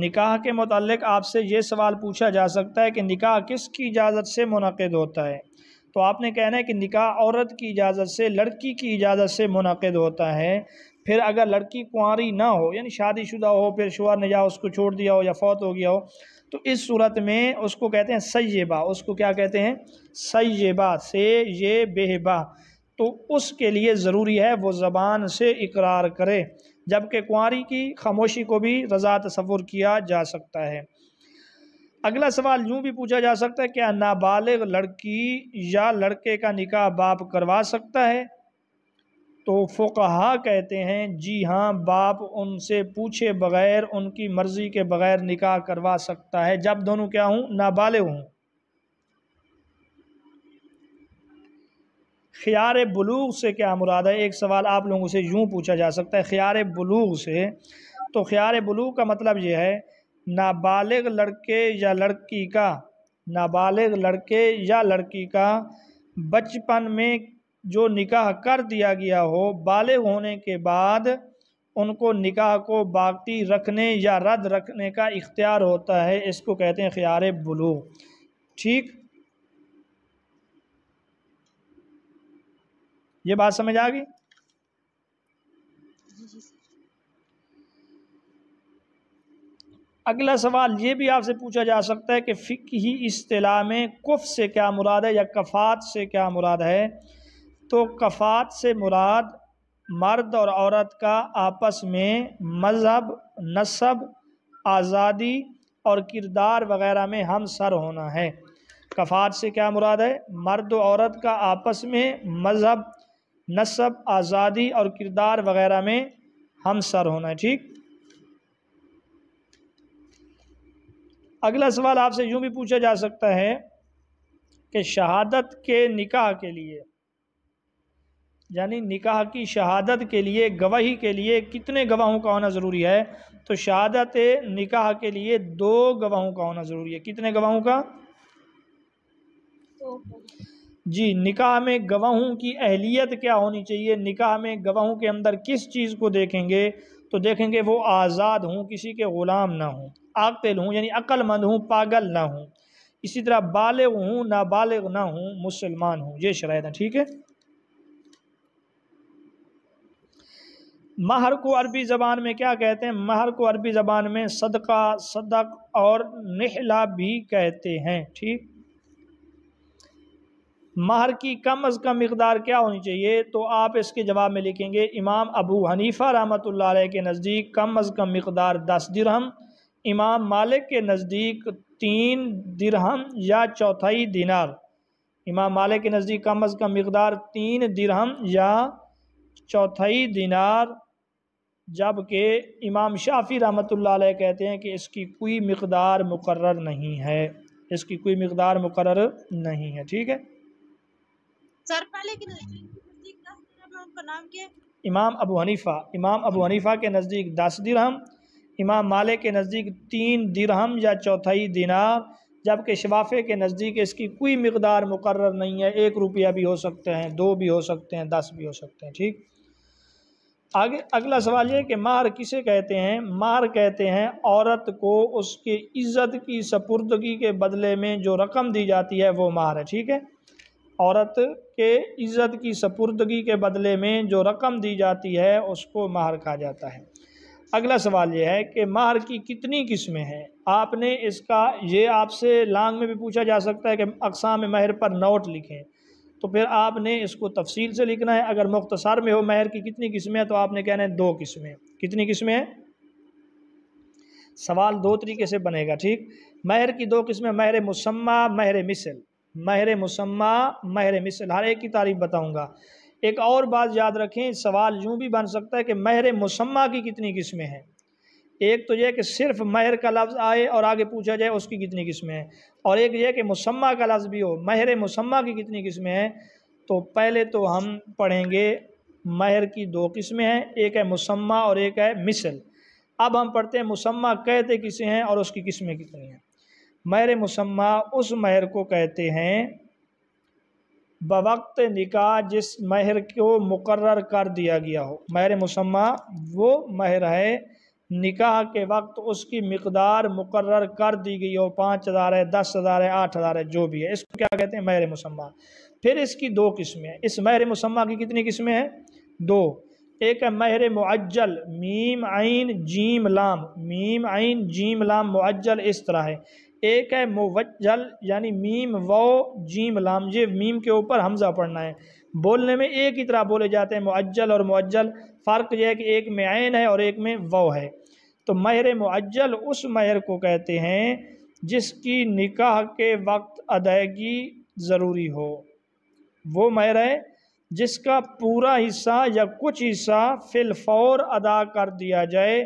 निकाह के मतलब आपसे ये सवाल पूछा जा सकता है कि निकाह किसकी इजाज़त से मुनद होता है तो आपने कहना है कि निकाह औरत की इजाज़त से लड़की की इजाज़त से मुनद होता है फिर अगर लड़की कुंवारी ना हो यानी शादीशुदा हो फिर शुहर ने जाओ उसको छोड़ दिया हो या फौत हो गया हो तो इस सूरत में उसको कहते हैं सैबा उसको क्या कहते हैं सैबा से ये बेहबा तो उसके लिए ज़रूरी है वो ज़बान से इकरार करे जबकि कुंवारी की खामोशी को भी रज़ा तस्वुर किया जा सकता है अगला सवाल यूँ भी पूछा जा सकता है क्या नाबालिग लड़की या लड़के का निकाह बाप करवा सकता है तो फ़ुकहा कहते हैं जी हाँ बाप उनसे पूछे बगैर उनकी मर्ज़ी के बगैर निकाह करवा सकता है जब दोनों क्या हूँ नाबालिग हूँ ख़्यार बलूग से क्या मुराद है एक सवाल आप लोगों से यूँ पूछा जा सकता है ख़्यार बलूग से तो ख़्यार बलूग का मतलब यह है नाबालिग लड़के या लड़की का नाबालिग लड़के या लड़की का बचपन में जो निकाह कर दिया गया हो बालिग होने के बाद उनको निकाह को बाकी रखने या रद्द रखने का इख्तियार होता है इसको कहते हैं ख़्यार बलूग ठीक ये बात समझ आ गई अगला सवाल ये भी आपसे पूछा जा सकता है कि फ़िक ही असलाह में कुफ से क्या मुराद है या कफ़ात से क्या मुराद है तो कफ़ात से मुराद मर्द और औरत का आपस में मज़हब नसब आज़ादी और किरदार वगैरह में हम सर होना है कफ़ात से क्या मुराद है मर्द औरत का आपस में मज़हब नस्ब आज़ादी और किरदार वगैरह में हम सर होना है ठीक अगला सवाल आपसे यूं भी पूछा जा सकता है कि शहादत के निकाह के लिए यानी निकाह की शहादत के लिए गवाही के लिए कितने गवाहों का होना ज़रूरी है तो शहादत निकाह के लिए दो गवाहों का होना ज़रूरी है कितने गवाहों का जी निकाह में गवाहों की अहलियत क्या होनी चाहिए निकाह में गवाहों के अंदर किस चीज़ को देखेंगे तो देखेंगे वो आज़ाद हों किसी के ग़ुलाम ना हों आकल हों यानी अक्लमंद हों पागल ना हों इसी तरह बालग हूँ नाबालिग ना हूँ मुसलमान हूँ ये शरात है ठीक है महर को अरबी ज़बान में क्या कहते हैं महर को अरबी ज़बान में सदका सदक और नहला भी कहते हैं ठीक महर की कम अज़ कम मकदार क्या होनी चाहिए तो आप इसके जवाब में लिखेंगे इमाम अबू हनीफ़ा रहमत के नज़दीक कम अज़ कम मकदार दस दिरहम इमाम मालिक के नज़दीक तीन दिरहम या चौथाई दिनार इमाम मालिक के नज़दीक कम अज़ कम मकदार तीन दिरहम या चौथाई दिनार जबकि इमाम शाफी रहमत कहते हैं कि इसकी कोई मकदार मुकर नहीं है इसकी कोई मकदार मुकर नहीं है ठीक है सर पहले के नज़दीक उनका नाम क्या इमाम अबू हनीफ़ा इमाम अबू हनीफ़ा के नज़दीक दस दिरहम इमाम मालिक के नज़दीक तीन दिरहम या चौथाई दिनार जबकि शवाफ़े के नज़दीक इसकी कोई मकदार मुकर नहीं है एक रुपया भी हो सकते हैं दो भी हो सकते हैं दस भी हो सकते हैं ठीक आगे अगला सवाल ये कि मार किसे कहते हैं मार कहते हैं औरत को उसके इज़्ज़त की सपुर्दगी के बदले में जो रकम दी जाती है वो मार है ठीक है औरत के इज़्ज़त की सपुर्दगी के बदले में जो रकम दी जाती है उसको माहर कहा जाता है अगला सवाल यह है कि माहर की कितनी किस्में हैं आपने इसका ये आपसे लांग में भी पूछा जा सकता है कि अकसाम महर पर नोट लिखें तो फिर आपने इसको तफसील से लिखना है अगर मुख्तसर में हो महर की कितनी किस्में हैं तो आपने कहना है दो किस्में कितनी किस्में सवाल दो तरीके से बनेगा ठीक महर की दो किस्में महर मुसम्मा महर मिसल महर मुसम्मा महर मिसल हर एक की तारीफ बताऊँगा एक और बात याद रखें सवाल यूँ भी बन सकता है कि महर मुसम्मा की कितनी किस्में हैं एक तो यह कि सिर्फ महर का लफ्ज़ आए और आगे पूछा जाए उसकी कितनी किस्में हैं और एक यह कि मुसम्मा का लफ्ज़ भी हो महर मुसम्मा की कितनी किस्में हैं तो पहले तो हम पढ़ेंगे महर की दो किस्में हैं एक है मुसम्मा और एक है मिसल अब हम पढ़ते हैं मुसम्मा कहते किसे हैं और उसकी किस्में कितनी हैं महर मुसम्मा उस महर को कहते हैं बवक्त निकाह जिस महर को मुकर्र कर दिया गया हो महर मुसम्मा वो महर है निकाह के वक्त उसकी मकदार मुकर्र कर दी गई हो पाँच हज़ार है दस हज़ार है आठ हज़ार है जो भी है इसको क्या कहते हैं महर मुसम्मा फिर इसकी दो किस्में हैं इस महर मुसम्मा की कितनी किस्में हैं दो एक है महर मुअज्जल मीम आइन जीम लाम मीम आइन जीम लाम मुअज्जल इस तरह है एक है मुवजल यानी मीम वो जीम लाम ये मीम के ऊपर हमज़ा पढ़ना है बोलने में एक ही तरह बोले जाते हैं मुअज्जल और मुअज्जल फ़र्क यह है कि एक में आयन है और एक में वो है तो महर मुअज्जल उस महर को कहते हैं जिसकी निकाह के वक्त अदायगी ज़रूरी हो वो महर है जिसका पूरा हिस्सा या कुछ हिस्सा फिलफौर अदा कर दिया जाए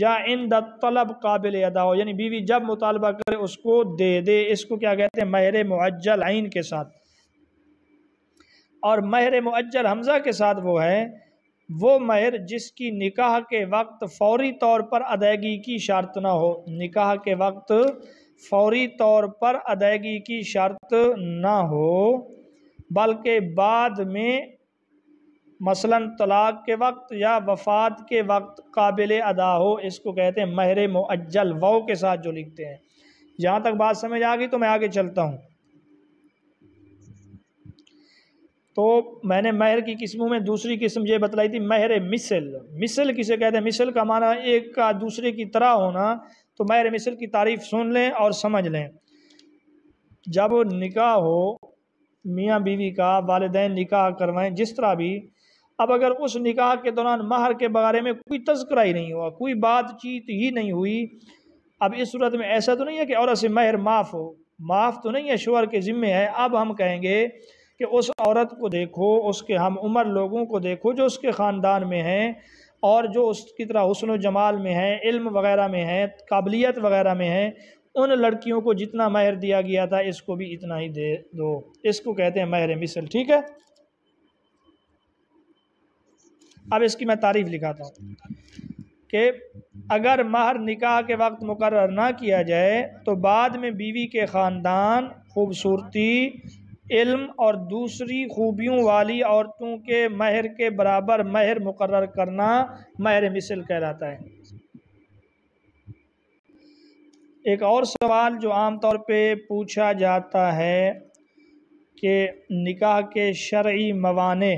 या इन द तलब काबिल अदा हो यानी बीवी जब मुतालबा करे उसको दे दे इसको क्या कहते हैं महर मुअज्जल आइन के साथ और महर मुअज्जल हमजा के साथ वो है वो महर जिसकी निकाह के वक्त फौरी तौर पर अदायगी की शर्त ना हो निकाह के वक्त फौरी तौर पर अदायगी की शर्त ना हो बल्कि बाद में मसलन तलाक़ के वक्त या वफात के वक्त काबिल अदा हो इसको कहते हैं महर मुअज्जल वो के साथ जो लिखते हैं जहाँ तक बात समझ आ गई तो मैं आगे चलता हूँ तो मैंने महर की किस्मों में दूसरी किस्म ये बतलाई थी महर मिसल मिसल किसे कहते हैं मिसल का माना एक का दूसरे की तरह होना तो महर मिसल की तारीफ़ सुन लें और समझ लें जब निकाह हो मियाँ बीवी का वालदे निकाह करवाएं जिस तरह भी अब अगर उस निकाह के दौरान माहर के बारे में कोई तस्करा ही नहीं हुआ कोई बातचीत ही नहीं हुई अब इस सूरत में ऐसा तो नहीं है कि औरत से महर माफ़ हो माफ़ तो नहीं है शोहर के ज़िम्मे है अब हम कहेंगे कि उस औरत को देखो उसके हम उम्र लोगों को देखो जो उसके ख़ानदान में हैं और जो उसकी तरह हसन जमाल में हैं इल्म वगैरह में हैं काबिलियत वगैरह में हैं उन लड़कियों को जितना महर दिया गया था इसको भी इतना ही दे दो इसको कहते हैं महर मिसल ठीक है अब इसकी मैं तारीफ लिखाता हूँ कि अगर महर निकाह के वक्त मुकर ना किया जाए तो बाद में बीवी के ख़ानदान खूबसूरती इल्म और दूसरी खूबियों वाली औरतों के महर के बराबर महर मुकर करना महर मिसल कहलाता है एक और सवाल जो आम तौर पर पूछा जाता है कि निकाह के शर्य मवाने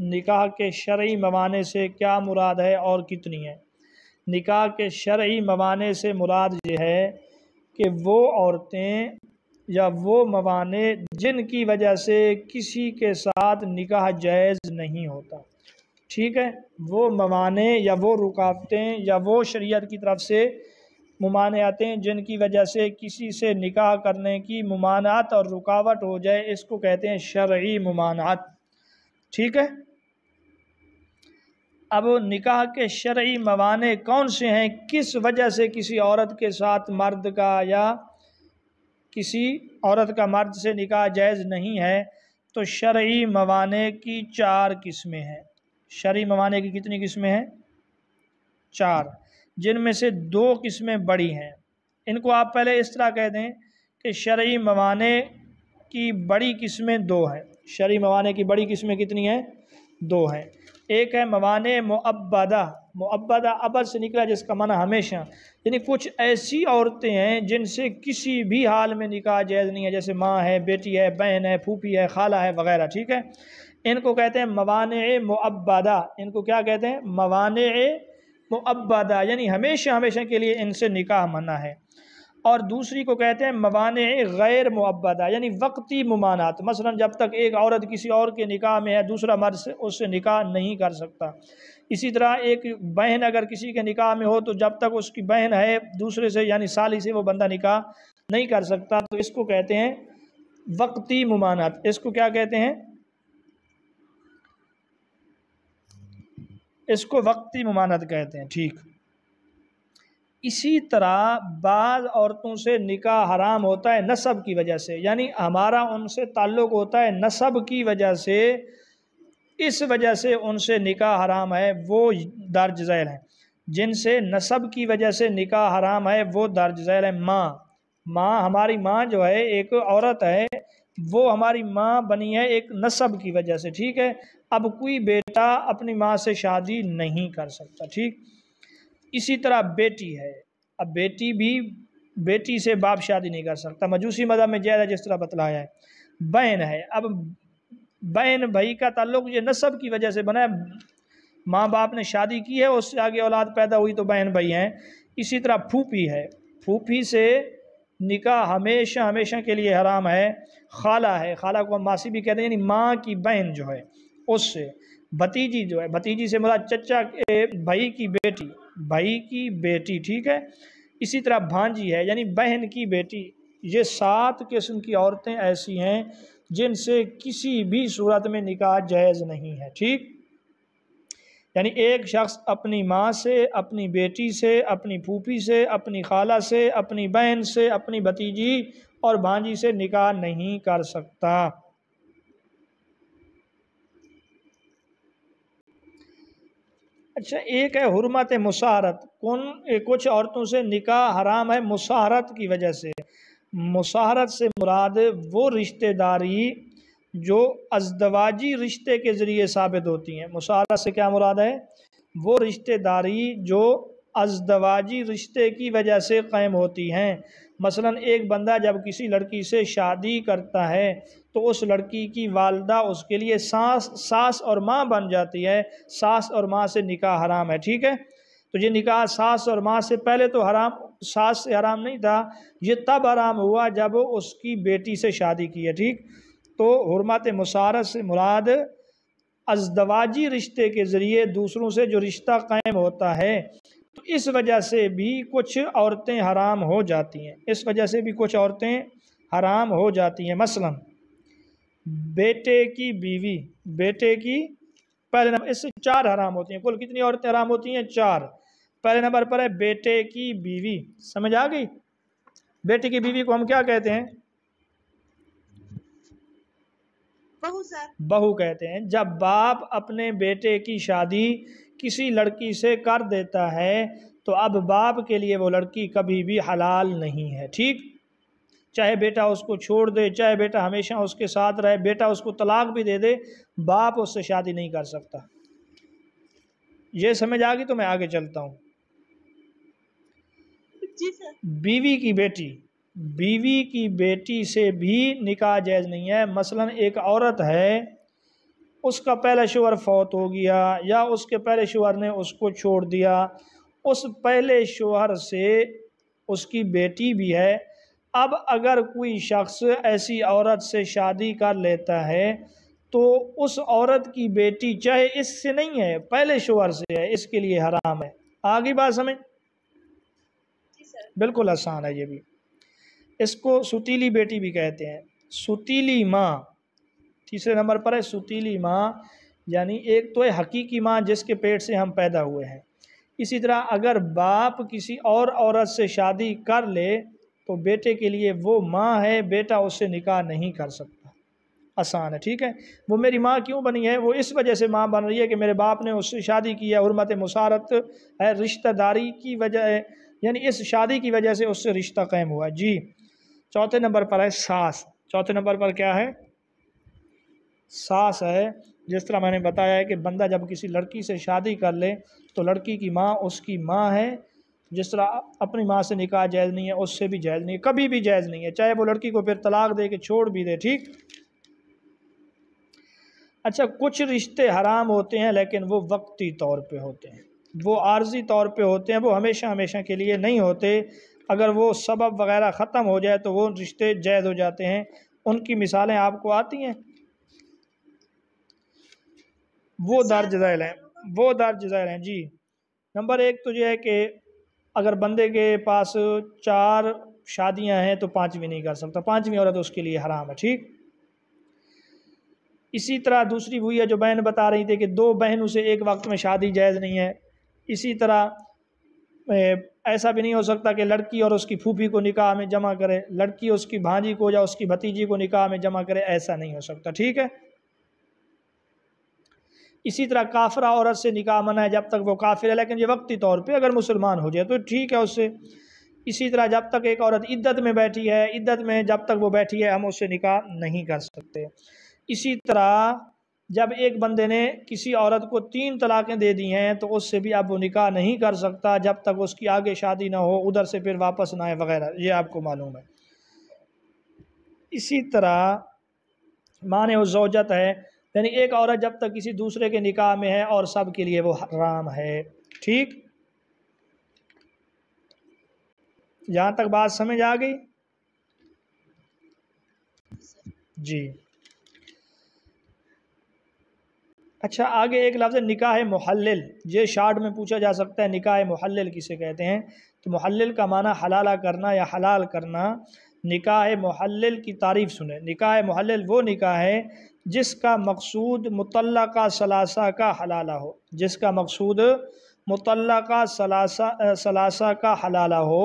निकाह के शर्य मवाने से क्या मुराद है और कितनी है निकाह के शर्य मवाने से मुराद ये है कि वो औरतें या वो मवाने जिनकी वजह से किसी के साथ निकाह जायज़ नहीं होता ठीक है वो मवाने या वो रुकावटें या वो शरीयत की तरफ से ममानियातें जिनकी वजह से किसी से निकाह करने की ममानात और रुकावट हो जाए इसको कहते हैं शर्य ममानात ठीक है अब निकाह के शर्य मवाने कौन से हैं किस वजह से किसी औरत के साथ मर्द का या किसी औरत का मर्द से निकाह जायज़ नहीं है तो शर्य मवाने की चार किस्में हैं शर्य मवाने की कितनी किस्में हैं चार जिनमें से दो किस्में बड़ी हैं इनको आप पहले इस तरह कह दें कि शर्य मवाने की बड़ी किस्में दो हैं शर्य मवाने की बड़ी किस्में कितनी हैं दो हैं एक है मवान मुअब्बदा मुअब्बदा अबद से निकला जिसका माना हमेशा यानी कुछ ऐसी औरतें हैं जिनसे किसी भी हाल में निकाह जायज़ नहीं है जैसे माँ है बेटी है बहन है फूफी है खाला है वगैरह ठीक है इनको कहते हैं मवान मुअब्बदा इनको क्या कहते हैं मवान मुअब्बदा यानी हमेशा हमेशा के लिए इनसे निकाह मना है और दूसरी को कहते हैं मवान गैर मुबदा यानी वक्ती ममानात मसलन जब तक एक औरत किसी और के निकाह में है दूसरा मर्द उससे निकाह नहीं कर सकता इसी तरह एक बहन अगर किसी के निकाह में हो तो जब तक उसकी बहन है दूसरे से यानी साली से वो बंदा निकाह नहीं कर सकता तो इसको कहते हैं वक्ती ममानात इसको क्या कहते हैं इसको वक्ती ममानत कहते हैं ठीक इसी तरह बाज़ औरतों से निकाह हराम होता है नसब की वजह से यानी हमारा उनसे ताल्लुक़ होता है नसब की वजह से इस वजह से उनसे निकाह हराम है वो दर्ज झैल हैं जिनसे नसब की वजह से निकाह हराम है वो दर्ज झैल है माँ माँ हमारी माँ जो है एक औरत है वो हमारी माँ बनी है एक नसब की वजह से ठीक है अब कोई बेटा अपनी माँ से शादी नहीं कर सकता ठीक इसी तरह बेटी है अब बेटी भी बेटी से बाप शादी नहीं कर सकता मजूसी मजहब में ज्यादा जिस तरह बतलाया है बहन है अब बहन भाई का ताल्लुक ये नस्ब की वजह से बना है माँ बाप ने शादी की है उससे आगे औलाद पैदा हुई तो बहन भाई हैं इसी तरह फूफी है फूफी से निकाह हमेशा हमेशा के लिए हराम है खाला है खाला को हम मासी भी कहते हैं यानी माँ की बहन जो है उससे भतीजी जो है भतीजी से मुराद चचा के भाई की बेटी भाई की बेटी ठीक है इसी तरह भांजी है यानी बहन की बेटी ये सात किस्म की औरतें ऐसी हैं जिनसे किसी भी सूरत में निकाह जायज़ नहीं है ठीक यानी एक शख्स अपनी माँ से अपनी बेटी से अपनी फूफी से अपनी खाला से अपनी बहन से अपनी भतीजी और भांजी से निकाह नहीं कर सकता अच्छा एक है हरमत मुसारत कौन कुछ औरतों से निकाह हराम है मुसारत की वजह से मुसारत से मुराद वो रिश्तेदारी जो अजदवाजी रिश्ते के ज़रिए साबित होती हैं मुसारत से क्या मुराद है वो रिश्तेदारी जो अजदवाजी रिश्ते की वजह से क़ायम होती हैं मसलन एक बंदा जब किसी लड़की से शादी करता है तो उस लड़की की वालदा उसके लिए सास सास और माँ बन जाती है सास और माँ से निकाह हराम है ठीक है तो ये निकाह सास और माँ से पहले तो हराम सास से हराम नहीं था ये तब हराम हुआ जब उसकी बेटी से शादी की है ठीक तो हरमत मुसारत से मुराद अजदवाजी रिश्ते के ज़रिए दूसरों से जो रिश्ता कायम होता है तो इस वजह से भी कुछ औरतें हराम हो जाती हैं इस वजह से भी कुछ औरतें हराम हो जाती हैं मसलन बेटे की बीवी बेटे की पहले नंबर इससे चार हराम होती हैं कुल कितनी औरतें हराम होती हैं चार पहले नंबर पर है बेटे की बीवी समझ आ गई बेटे की बीवी को हम क्या कहते हैं बहू कहते हैं जब बाप अपने बेटे की शादी किसी लड़की से कर देता है तो अब बाप के लिए वो लड़की कभी भी हलाल नहीं है ठीक चाहे बेटा उसको छोड़ दे चाहे बेटा हमेशा उसके साथ रहे बेटा उसको तलाक भी दे दे बाप उससे शादी नहीं कर सकता ये समझ आ गई तो मैं आगे चलता हूँ बीवी की बेटी बीवी की बेटी से भी निकाह जायज़ नहीं है मसलन एक औरत है उसका पहला शोहर फौत हो गया या उसके पहले शोहर ने उसको छोड़ दिया उस पहले शोहर से उसकी बेटी भी है अब अगर कोई शख्स ऐसी औरत से शादी कर लेता है तो उस औरत की बेटी चाहे इससे नहीं है पहले शोहर से है इसके लिए हराम है आगे बात समझ बिल्कुल आसान है ये भी इसको सुतीली बेटी भी कहते हैं सुतीली माँ तीसरे नंबर पर है सुतीली माँ यानी एक तो है हकीकी माँ जिसके पेट से हम पैदा हुए हैं इसी तरह अगर बाप किसी और औरत से शादी कर ले तो बेटे के लिए वो माँ है बेटा उससे निकाह नहीं कर सकता आसान है ठीक है वो मेरी माँ क्यों बनी है वो इस वजह से माँ बन रही है कि मेरे बाप ने उससे शादी की है हरमत मुसारत है रिश्तेदारी की वजह यानी इस शादी की वजह से उससे रिश्ता कायम हुआ जी चौथे नंबर पर है सांस चौथे नंबर पर क्या है सास है जिस तरह मैंने बताया है कि बंदा जब किसी लड़की से शादी कर ले तो लड़की की माँ उसकी माँ है जिस तरह अपनी माँ से निकाह जायज़ नहीं है उससे भी जायज़ नहीं है कभी भी जायज़ नहीं है चाहे वो लड़की को फिर तलाक दे के छोड़ भी दे ठीक अच्छा कुछ रिश्ते हराम होते हैं लेकिन वो वक्ती तौर पे होते हैं वो आर्जी तौर पे होते हैं वो हमेशा हमेशा के लिए नहीं होते अगर वो सबब वगैरह ख़त्म हो जाए तो वो रिश्ते जायज़ हो जाते हैं उनकी मिसालें आपको आती हैं वो दार जजाइल हैं वो दार जजाइल हैं जी नंबर एक तो यह है कि अगर बंदे के पास चार शादियां हैं तो पांचवी नहीं कर सकता पांचवी औरत तो उसके लिए हराम है ठीक इसी तरह दूसरी हुई है जो बहन बता रही थी कि दो बहनों से एक वक्त में शादी जायज़ नहीं है इसी तरह ऐसा भी नहीं हो सकता कि लड़की और उसकी फूफी को निकाह में जमा करे लड़की उसकी भांजी को या उसकी भतीजी को निकाह में जमा करे ऐसा नहीं हो सकता ठीक है इसी तरह काफरा औरत से निकाह मना है जब तक वो काफिर है लेकिन ये वक्ती तौर पे अगर मुसलमान हो जाए तो ठीक है उससे इसी तरह जब तक एक औरत इद्दत में बैठी है इद्दत में जब तक वो बैठी है हम उससे निकाह नहीं कर सकते इसी तरह जब एक बंदे ने किसी औरत को तीन तलाक़ें दे दी हैं तो उससे भी आप वो निकाह नहीं कर सकता जब तक उसकी आगे शादी ना हो उधर से फिर वापस ना आए वगैरह ये आपको मालूम है इसी तरह माने वजौजत है यानी एक औरत जब तक किसी दूसरे के निकाह में है और सब के लिए वो हराम है ठीक यहाँ तक बात समझ आ गई जी अच्छा आगे एक लफ्ज़ निकाह महल ये शार्ट में पूछा जा सकता है निकाह महल किसे कहते हैं तो महल का माना हलाला करना या हलाल करना निकाह महल की तारीफ़ सुने निकाह महल वो निकाह है जिसका मकसूद मुतलका सलासा का हलाला हो जिसका मकसूद मुतलका सलासा सलासा का हलाला हो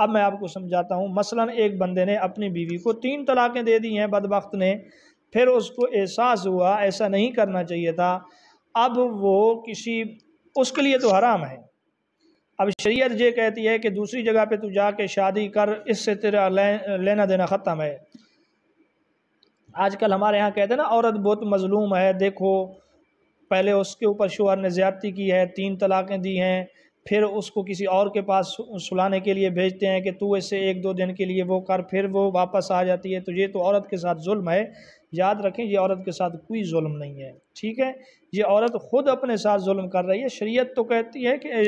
अब मैं आपको समझाता हूँ मसलन एक बंदे ने अपनी बीवी को तीन तलाक़ें दे दी हैं बदबख्त ने फिर उसको एहसास हुआ ऐसा नहीं करना चाहिए था अब वो किसी उसके लिए तो हराम है अब शरीयत ये कहती है कि दूसरी जगह पे तू जाके शादी कर इससे तेरा ले, लेना देना ख़त्म है आजकल हमारे यहाँ कहते हैं ना औरत बहुत मजलूम है देखो पहले उसके ऊपर शोहर ने ज़्यादती की है तीन तलाक़ें दी हैं फिर उसको किसी और के पास सुलाने के लिए भेजते हैं कि तू ऐसे एक दो दिन के लिए वो कर फिर वो वापस आ जाती है तो ये तो औरत के साथ जुल्म है याद रखें ये औरत के साथ कोई जुल्म नहीं है ठीक है ये औरत ख़ुद अपने साथ जुल्म कर रही है शरीयत तो कहती है कि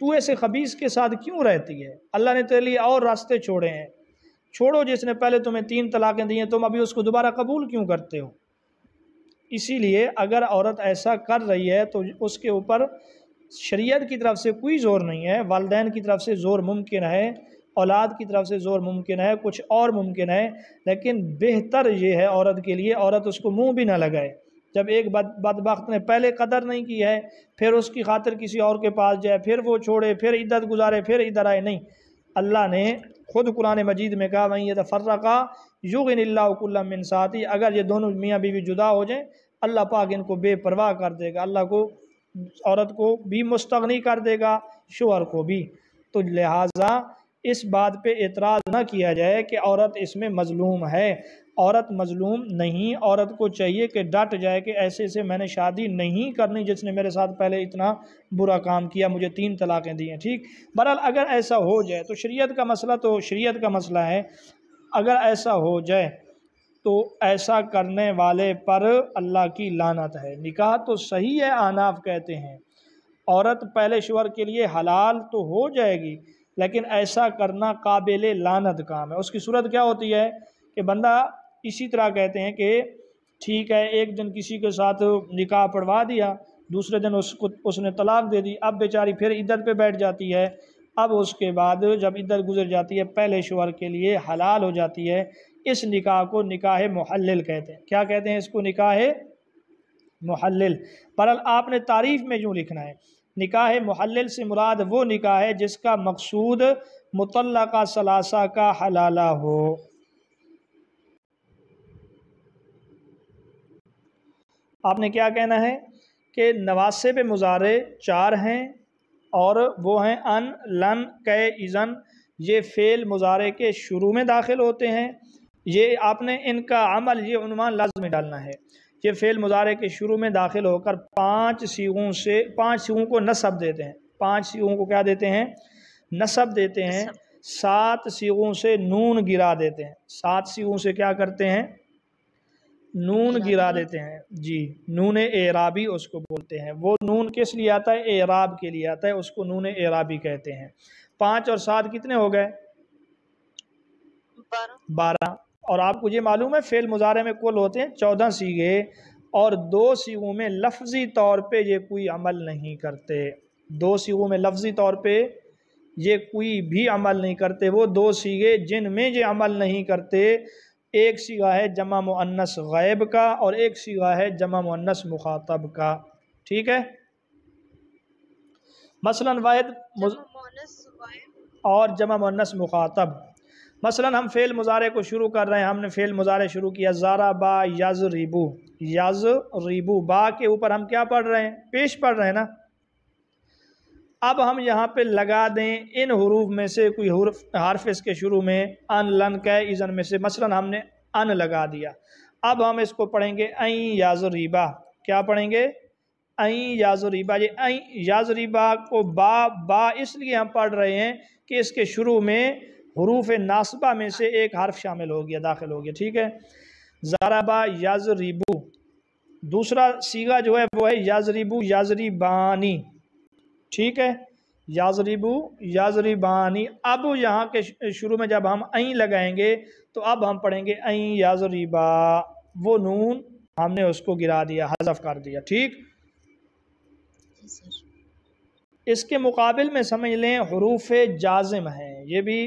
तू ऐसे खबीस के साथ क्यों रहती है अल्लाह ने तेरे लिए और रास्ते छोड़े हैं छोड़ो जिसने पहले तुम्हें तीन तलाक़ें दी हैं तुम अभी उसको दोबारा कबूल क्यों करते हो इसीलिए अगर औरत ऐसा कर रही है तो उसके ऊपर शरीयत की तरफ से कोई ज़ोर नहीं है वालदेन की तरफ से ज़ोर मुमकिन है औलाद की तरफ से ज़ोर मुमकिन है कुछ और मुमकिन है लेकिन बेहतर ये है औरत के लिए औरत उसको मुंह भी ना लगाए जब एक बद बदबख्त ने पहले कदर नहीं की है फिर उसकी खातिर किसी और के पास जाए फिर वो छोड़े फिर इद्दत गुजारे फिर इधर आए नहीं अल्लाह ने ख़ुद कुरान मजीद में कहा वहीं तफर्रा का युगिन साथी अगर ये दोनों मियाँ बीवी जुदा हो जाएँ अल्लाह पाक इनको बेपरवाह कर देगा अल्लाह को औरत को भी मुस्तगनी कर देगा शोहर को भी तो लिहाजा इस बात पे एतराज़ ना किया जाए कि औरत इसमें मजलूम है औरत मजलूम नहीं औरत को चाहिए कि डट जाए कि ऐसे से मैंने शादी नहीं करनी जिसने मेरे साथ पहले इतना बुरा काम किया मुझे तीन तलाक़ें दी हैं ठीक बहरहाल अगर ऐसा हो जाए तो शरीयत का मसला तो शरीयत का मसला है अगर ऐसा हो जाए तो ऐसा करने वाले पर अल्लाह की लानत है निकाह तो सही है आनाफ कहते हैं औरत पहले शोहर के लिए हलाल तो हो जाएगी लेकिन ऐसा करना काबिल लानत काम है उसकी सूरत क्या होती है कि बंदा इसी तरह कहते हैं कि ठीक है एक दिन किसी के साथ निकाह पढ़वा दिया दूसरे दिन उसको उसने तलाक दे दी अब बेचारी फिर इधर पे बैठ जाती है अब उसके बाद जब इधर गुजर जाती है पहले शोहर के लिए हलाल हो जाती है इस निकाह को निकाह महल कहते हैं क्या कहते हैं इसको निकाह महल पर आपने तारीफ़ में यूँ लिखना है निकाह महलल से मुराद वो निकाह है जिसका मकसूद मुतल का सलासा का हलाला हो आपने क्या कहना है कि नवासे पे मुजारे चार हैं और वो हैं अन लन कै इज़न ये फ़ेल मुजारे के शुरू में दाखिल होते हैं ये आपने इनका अमल ये अनुमान लाजमी डालना है ये फ़ेल मुजारे के शुरू में दाखिल होकर पाँच सीगों से पाँच सीगों को नसब देते हैं पाँच सीगों को क्या देते हैं नसब देते हैं सात सीगों से नून गिरा देते हैं सात सीगों से क्या करते हैं नून गिरा देते हैं जी नून एराबी उसको बोलते हैं वो नून किस लिए आता है एराब के लिए आता है उसको नून एराबी कहते हैं पाँच और सात कितने हो गए बारह और आपको ये मालूम है फ़ेल मुजारे में कुल होते हैं चौदह सीगे और दो सीगों में लफजी तौर पर यह कोई अमल नहीं करते दो सीगों में लफजी तौर पर ये कोई भी अमल नहीं करते वो दो सीगे जिन में ये अमल नहीं करते एक सीगा है जमा मुअन्नस गैब का और एक सीगा है जमा मुअन्नस मुखातब का ठीक है मसलन वाहिद और जमा मुअन्नस मुखातब मसलन हम फ़ेल मुजारे को शुरू कर रहे हैं हमने फ़ेल मुजारे शुरू किया ज़ारा बा यज रिबू यज रिबू बा के ऊपर हम क्या पढ़ रहे हैं पेश पढ़ रहे हैं ना अब हम यहाँ पे लगा दें इन हरूफ में से कोई हरफ इसके शुरू में अन लन कै इज़न में से मसलन हमने अन लगा दिया अब हम इसको पढ़ेंगे ऐ रिबा क्या पढ़ेंगे ऐ रिबा ये ऐ रिबा को बा बा इसलिए हम पढ़ रहे हैं कि इसके शुरू में हरूफ नासबा में से एक हर्फ शामिल हो गया दाखिल हो गया ठीक है ज़ाराबा याजरीबू दूसरा सीगा जो है वो है याजरीबू याजरीबानी ठीक है याजरीबू याजरीबानी अब यहाँ के शुरू में जब हम आई लगाएंगे तो अब हम पढ़ेंगे याज रिबा वो नून हमने उसको गिरा दिया हजफ कर दिया ठीक इसके मुकाबल में समझ लें हरूफ जाजिम हैं ये भी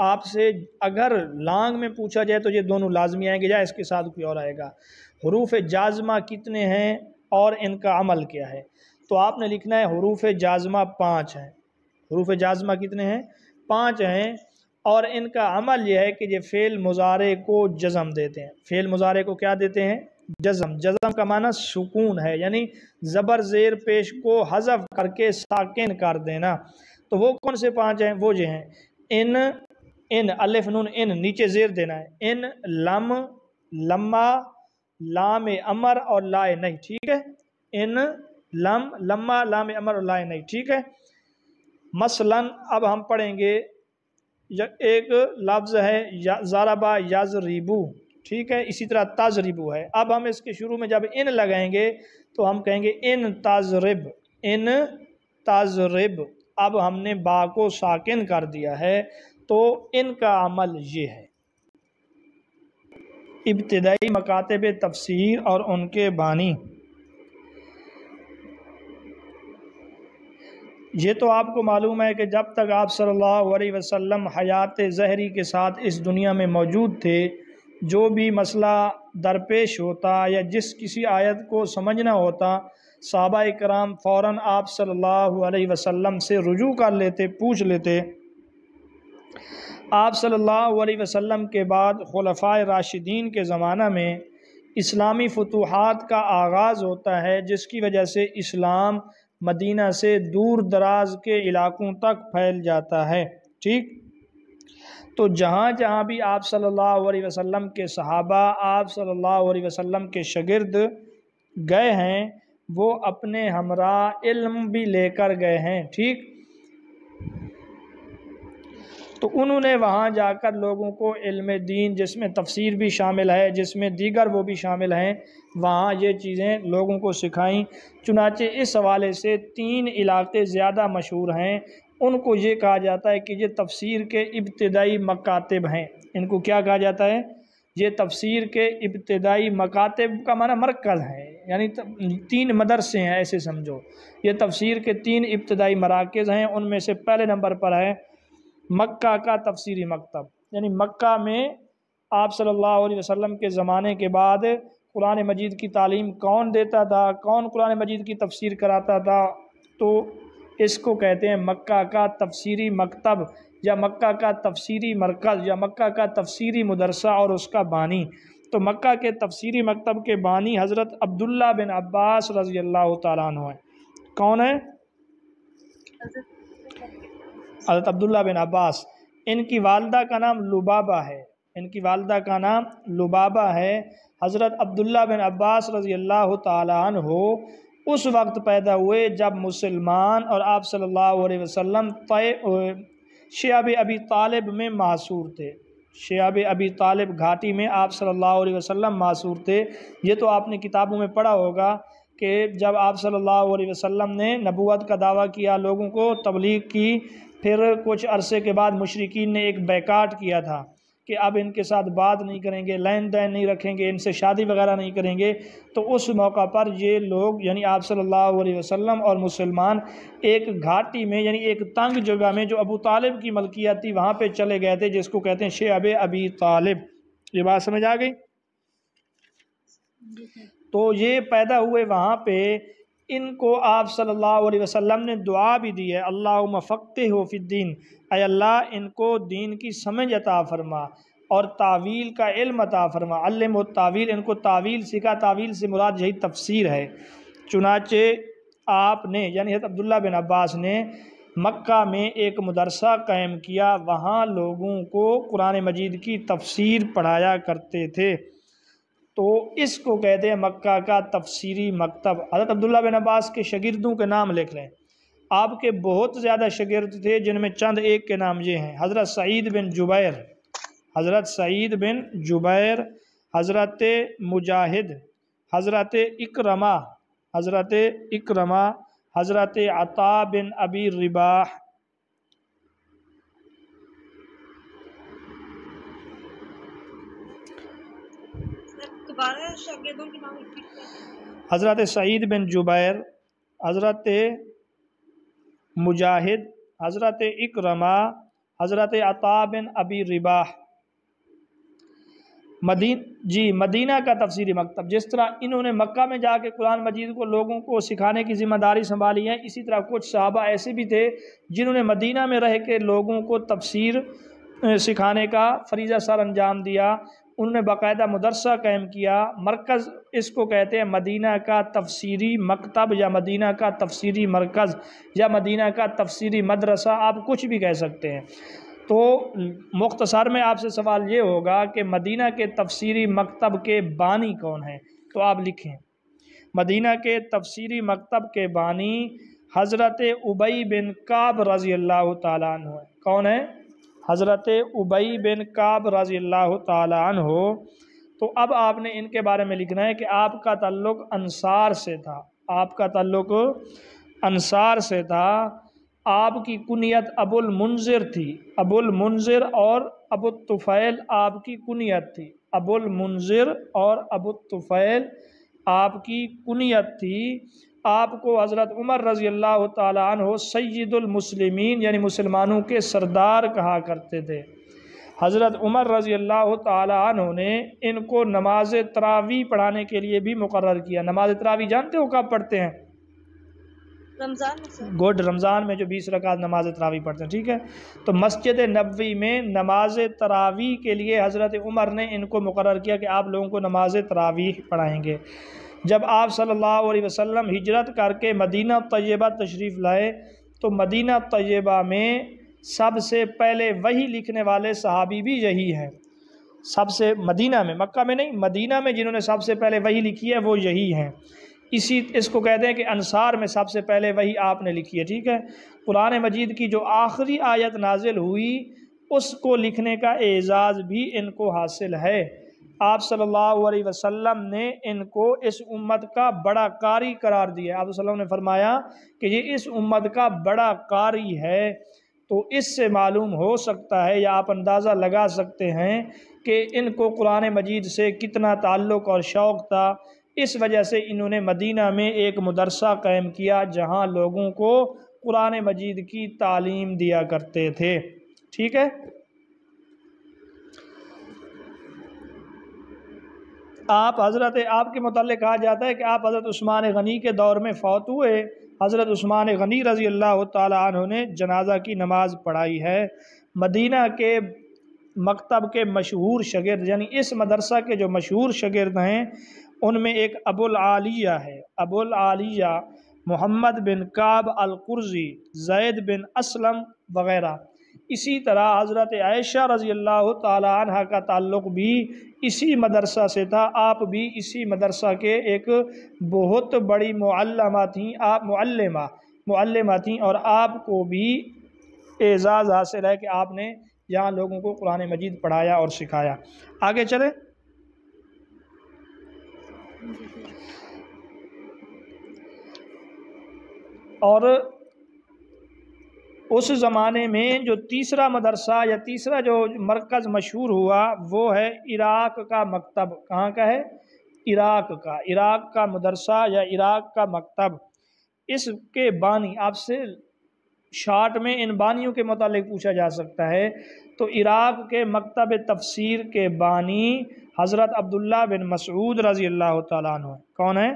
आपसे अगर लांग में पूछा जाए तो ये दोनों लाजमी आएंगे या इसके साथ कोई और आएगा हरूफ जाजमा कितने हैं और इनका अमल क्या है तो आपने लिखना है हरूफ जाजमा पाँच हैं हरूफ जाजमा कितने हैं पाँच हैं और इनका अमल यह है कि ये फ़ेल मुजारे को जज़म देते हैं फ़ेल मुजारे को क्या देते हैं जज़म जज़म का माना सुकून है यानी ज़बर ज़ेर पेश को हजफ करके साकिन कर देना तो वो कौन से पाँच हैं वो जो हैं इन इन अलिफ नून इन नीचे ज़ेर देना है इन लम लम्मा लाम अमर और लाए नहीं ठीक है इन लम लम्मा लाम अमर और लाए नहीं ठीक है मसलन अब हम पढ़ेंगे एक लफ्ज़ है ज़ारबा याजरीबू ठीक है इसी तरह ताजरीबू है अब हम इसके शुरू में जब इन लगाएंगे तो हम कहेंगे इन ताजरब इन ताजरब अब हमने बा को साकिन कर दिया है तो इनका अमल ये है इब्तदाई मकातब तफसीर और उनके बानी ये तो आपको मालूम है कि जब तक आप सल्लल्लाहु अलैहि वसल्लम हयात जहरी के साथ इस दुनिया में मौजूद थे जो भी मसला दरपेश होता या जिस किसी आयत को समझना होता सहाबा कराम फ़ौर आप सल्लल्लाहु अलैहि वसल्लम से रुजू कर लेते पूछ लेते आप सल्लल्लाहु अलैहि वसल्लम के बाद खलफा राशिदीन के ज़माना में इस्लामी फतूहत का आगाज़ होता है जिसकी वजह से इस्लाम मदीना से दूर दराज के इलाकों तक फैल जाता है ठीक तो जहाँ जहाँ भी आप सल्लल्लाहु अलैहि वसल्लम के सहाबा आप सल्लल्लाहु अलैहि वसल्लम के शगिर्द गए हैं वो अपने हमरा इल्म भी लेकर गए हैं ठीक तो उन्होंने वहाँ जाकर लोगों को इल्म दीन जिसमें तफसीर भी शामिल है जिसमें दीगर वो भी शामिल हैं वहाँ ये चीज़ें लोगों को सिखाई चुनाचे इस हवाले से तीन इलाके ज़्यादा मशहूर हैं उनको ये कहा जाता है कि ये तफसीर के इब्तदाई मकातब हैं इनको क्या कहा जाता है ये तफसीर के इब्तदाई मकातब का माना मरकज़ है यानी तीन मदरसे हैं ऐसे समझो ये तफसीर के तीन इब्तदाई मराकज़ हैं उनमें से पहले नंबर पर है मक्का का तफसीरी मकतब यानी मक्का में आप सल्लल्लाहु अलैहि वसल्लम के ज़माने के बाद कुरान मजीद की तालीम कौन देता था कौन कुरान मजीद की तफसीर कराता था तो इसको कहते हैं मक्का का तफसीरी मकतब या मक्का का तफसीरी मरकज़ या मक्का का तफसीरी मदरसा और उसका बानी तो मक्का के तफसीरी मकतब के बानी हज़रत अब्दुल्ला बिन अब्बास रज़ी अल्लाह तन है कौन है हज़रत अब्दुल्ला बिन अब्बास इनकी वालदा का नाम लुबाबा है इनकी वालदा का नाम लुबाबा है हज़रत अब्दुल्ला बिन अब्बास रज़ी अल्लाह तन हो उस वक्त पैदा हुए जब मुसलमान और आप सल्लल्लाहु अलैहि वसल्लम तय शियाब अबी तालिब में मासूर थे शियाब अबी तालिब घाटी में आप सल्लल्लाहु अलैहि वसल्लम मासूर थे ये तो आपने किताबों में पढ़ा होगा कि जब आप सल्लल्लाहु अलैहि वसल्लम ने नबूत का दावा किया लोगों को तबलीग की फिर कुछ अरसे के बाद मुशरकिन ने एक बैकाट किया था कि अब इनके साथ बात नहीं करेंगे लेन देन नहीं रखेंगे इनसे शादी वगैरह नहीं करेंगे तो उस मौका पर ये लोग यानी आप सल्लल्लाहु अलैहि वसल्लम और मुसलमान एक घाटी में यानी एक तंग जगह में जो अबू तालिब की मलकियत थी वहाँ पे चले गए थे जिसको कहते हैं शेब अबी तालिब ये बात समझ आ गई तो ये पैदा हुए वहाँ पर इनको आप सल्लल्लाहु अलैहि वसल्लम ने दुआ भी दी है अल्लाह हो फिद्दीन अल्लाह इनको दीन की समझ अता फरमा और तावील का इल्म अता फरमा अल्लम तावील इनको तावील सीखा तावील से मुराद यही तफसीर है चुनाचे आपने यानी हजरत अब्दुल्ला बिन अब्बास ने मक्का में एक मदरसा कायम किया वहाँ लोगों को कुरान मजीद की तफसीर पढ़ाया करते थे तो इसको कहते हैं मक्का का तफसीरी मकतब हज़रत अब्दुल्ला बिन अब्बास के शगिर्दों के नाम लिख लें आपके बहुत ज़्यादा शगिर्द थे जिनमें चंद एक के नाम ये हैं हज़रत सईद बिन जुबैर हज़रत सईद बिन जुबैर हज़रत मुजाहिद हज़रत इकरमा हज़रत इकरमा हज़रत अता बिन अबी रिबाह हज़रत सईद बिन जुबैर हज़रत मुजाहिद हज़रत इकरमा हज़रत अता बिन अबी रिबाह मदीन जी मदीना का तफसीरी मकतब जिस तरह इन्होंने मक्का में जाके कुरान मजीद को लोगों को सिखाने की ज़िम्मेदारी संभाली है इसी तरह कुछ साहबा ऐसे भी थे जिन्होंने मदीना में रह के लोगों को तफसीर सिखाने का फरीज़ा सर अंजाम दिया उन्होंने बाकायदा मदरसा कायम किया मरकज़ इसको कहते हैं मदीना का तफसीरी मकतब या मदीना का तफसीरी मरकज़ या मदीना का तफसीरी मदरसा आप कुछ भी कह सकते हैं तो मुख्तसर में आपसे सवाल ये होगा कि मदीना के तफसीरी मकतब के बानी कौन हैं तो आप लिखें मदीना के तफसीरी मकतब के बानी हज़रत उबई बिन काब रज़ी अल्लाह तन कौन है हज़रत उबई बिन काब रज़ी अल्लाह हो तो अब आपने इनके बारे में लिखना है कि आपका तल्लुक अनसार से था आपका तल्लुक अनसार से था आपकी कुनियत अबुल मुंजिर थी अबुल मुंजिर और अबू तुफ़ैल आपकी कुनियत थी अबुल मुंजिर और अबू तुफ़ैल आपकी कुनियत थी आपको हज़रत उमर रज़ी अल्लाह तहो सैदुलमसलिमिन यानी मुसलमानों के सरदार कहा करते थे हज़रत उमर रज़ी अल्लाह तन ने इनको नमाज तरावी पढ़ाने के लिए भी मुकर किया नमाज तरावी जानते हो कब पढ़ते हैं रमज़ान गुड रमज़ान में जो बीस रकात नमाज तरावी पढ़ते हैं ठीक है तो मस्जिद नबी में नमाज तरावी के लिए हज़रत उमर ने इनको मुकर किया कि आप लोगों को नमाज तरावी पढ़ाएँगे जब आप सल्लल्लाहु अलैहि वसल्लम हिजरत करके मदीना तय्यबा तशरीफ़ लाए तो मदीना तय्यबा में सबसे पहले वही लिखने वाले सहाबी भी यही हैं सबसे मदीना में मक्का में नहीं मदीना में जिन्होंने सबसे पहले वही लिखी है वो यही हैं इसी इसको कहते हैं कि अनसार में सबसे पहले वही आपने लिखी है ठीक है कुरान मजीद की जो आखिरी आयत नाजिल हुई उसको लिखने का एज़ाज़ भी इनको हासिल है आप सल्लल्लाहु अलैहि वसल्लम ने इनको इस उम्मत का बड़ा कारी करार दिया आप सल्लम ने फरमाया कि ये इस उम्मत का बड़ा कारी है तो इससे मालूम हो सकता है या आप अंदाज़ा लगा सकते हैं कि इनको कुरान मजीद से कितना ताल्लुक़ और शौक़ था इस वजह से इन्होंने मदीना में एक मदरसा कायम किया जहाँ लोगों को कुरान मजीद की तालीम दिया करते थे ठीक है आप हज़रत आपके मतलब कहा जाता है कि आप हज़रत उस्मान गनी के दौर में फ़ौत हुए हज़रत उस्मान गनी रज़ी अल्लाह तु ने जनाजा की नमाज़ पढ़ाई है मदीना के मकतब के मशहूर शगिरद यानी इस मदरसा के जो मशहूर शगिरद हैं उनमें एक अबुल आलिया है अबुल आलिया मोहम्मद बिन काब अलकुर्जी जैद बिन असलम वग़ैरह इसी तरह हज़रत आयशा रज़ी अल्लाह तह का ताल्लुक़ भी इसी मदरसा से था आप भी इसी मदरसा के एक बहुत बड़ी मल्लमा थी आप मल्लमा मल्लमा थी और आपको भी एजाज़ हासिल है कि आपने यहाँ लोगों को कुरान मजीद पढ़ाया और सिखाया आगे चले और उस ज़माने में जो तीसरा मदरसा या तीसरा जो मरकज़ मशहूर हुआ वो है इराक़ का मकतब कहाँ का है इराक़ का इराक़ का मदरसा या इराक़ का मकतब इसके बानी आपसे शार्ट में इन बानियों के मतलब पूछा जा सकता है तो इराक़ के मकतब तफसीर के बानी हज़रत अब्दुल्ला बिन मसूद रज़ी अल्लाह तौन कौन है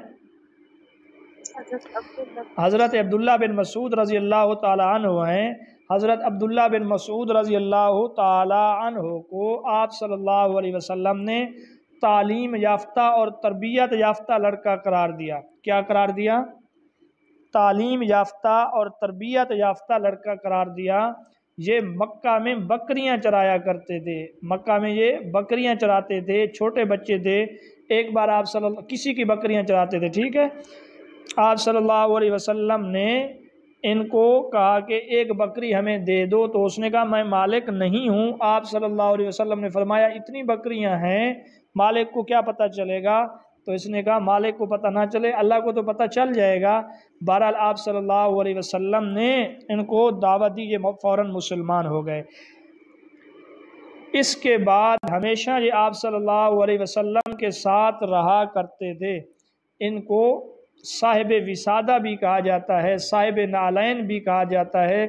हज़रत अब्दुल्ला बिन मसूद रज़ी अल्लाह तन हैं हज़रत अब्दुल्ला बिन मसूद रज़ी अल्लाह तन को आप सल्लल्लाहु अलैहि वसल्लम ने तालीम याफ़्ता और तरबियत याफ़्ता लड़का करार दिया क्या करार दिया तालीम याफ़्ता और तरबियत याफ़्ता लड़का करार दिया ये मक्का में बकरियां चराया करते थे मक्का में ये बकरियां चराते थे छोटे बच्चे थे एक बार आप सल किसी की बकरियां चराते थे ठीक है आप सल्लल्लाहु अलैहि वसल्लम ने इनको कहा कि एक बकरी हमें दे दो तो उसने कहा मैं मालिक नहीं हूँ आप सल्लल्लाहु अलैहि वसल्लम ने फरमाया इतनी बकरियाँ हैं मालिक को क्या पता चलेगा तो इसने कहा मालिक को पता ना चले अल्लाह को तो पता चल जाएगा बहरहाल आप सल्लल्लाहु अलैहि वसल्लम ने इनको दावत दी ये फ़ौर मुसलमान हो गए इसके बाद हमेशा ये आप सल्लल्लाहु अलैहि वसल्लम के साथ रहा करते थे इनको साहिब विसादा भी कहा जाता है साहिब नालैन भी कहा जाता है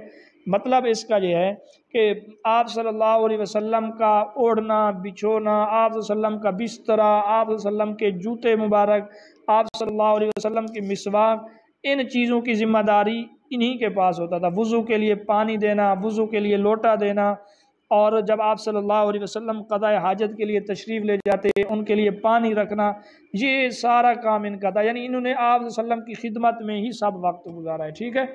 मतलब इसका यह है कि आप सल्लल्लाहु अलैहि वसल्लम का ओढ़ना बिछोना आप वसल्लम का बिस्तरा आप वसल्लम के जूते मुबारक आप सल्लल्लाहु अलैहि वसल्लम की मिसवाक इन चीज़ों की ज़िम्मेदारी इन्हीं के पास होता था वज़ू के लिए पानी देना वज़ू के लिए लोटा देना और जब आप सल्लल्लाहु अलैहि वसल्लम कदा हाजत के लिए तशरीफ़ ले जाते उनके लिए पानी रखना ये सारा काम इनका था यानी इन्होंने आप की खिदमत में ही सब वक्त गुजारा है ठीक है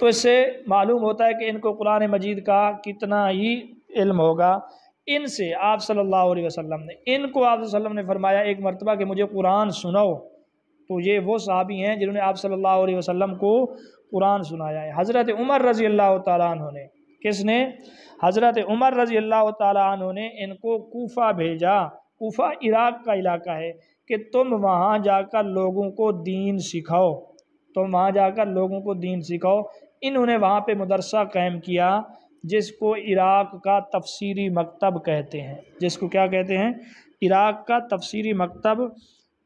तो इससे मालूम होता है कि इनको कुरान मजीद का कितना ही इल्म होगा इनसे आप सल्लल्लाहु अलैहि वसल्लम ने इनको आप वसल्लम ने फरमाया एक मरतबा कि मुझे कुरान सुनाओ तो ये वो साहबी हैं जिन्होंने आप सल्लल्लाहु अलैहि वसल्लम को कुरान सुनाया है हज़रत उमर रज़ी अल्लाह तु ने किसने हज़रत उमर रज़ी अल्लाह तु ने इनको कोफ़ा भेजा कोफ़ा इराक़ का इलाका है कि तुम वहाँ जाकर लोगों को दीन सिखाओ तुम वहाँ जाकर लोगों को दीन सिखाओ इन्होंने वहाँ पे मदरसा कायम किया जिसको इराक़ का तफसीरी मकतब कहते हैं जिसको क्या कहते हैं इराक़ का तफसीरी मकतब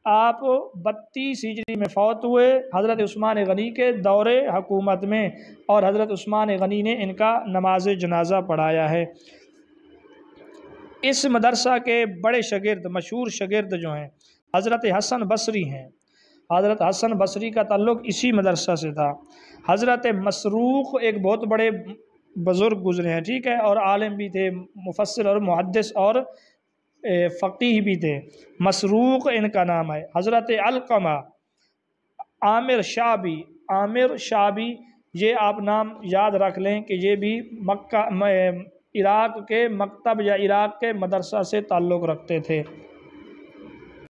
आप बत्तीस हिजरी में फ़ौत हुए हज़रत उस्मान गनी के दौरे हकूमत में और हज़रत उस्मान गनी ने इनका नमाज जनाजा पढ़ाया है इस मदरसा के बड़े शगिर्द मशहूर शगिर्द जो हैं हज़रत हसन बसरी हैं हज़रत हसन बसरी का ताल्लुक़ इसी मदरसा से था हज़रत मसरूख एक बहुत बड़े बुज़ुर्ग गुज़रे हैं ठीक है और आलम भी थे मुफसर और मुहदस और फ़कीह भी थे मसरूक़ इनका नाम है हज़रत अलकमा आमिर शाबी आमिर शाबी ये आप नाम याद रख लें कि ये भी मक्का इराक़ के मकतब या इराक़ के मदरसा से ताल्लुक़ रखते थे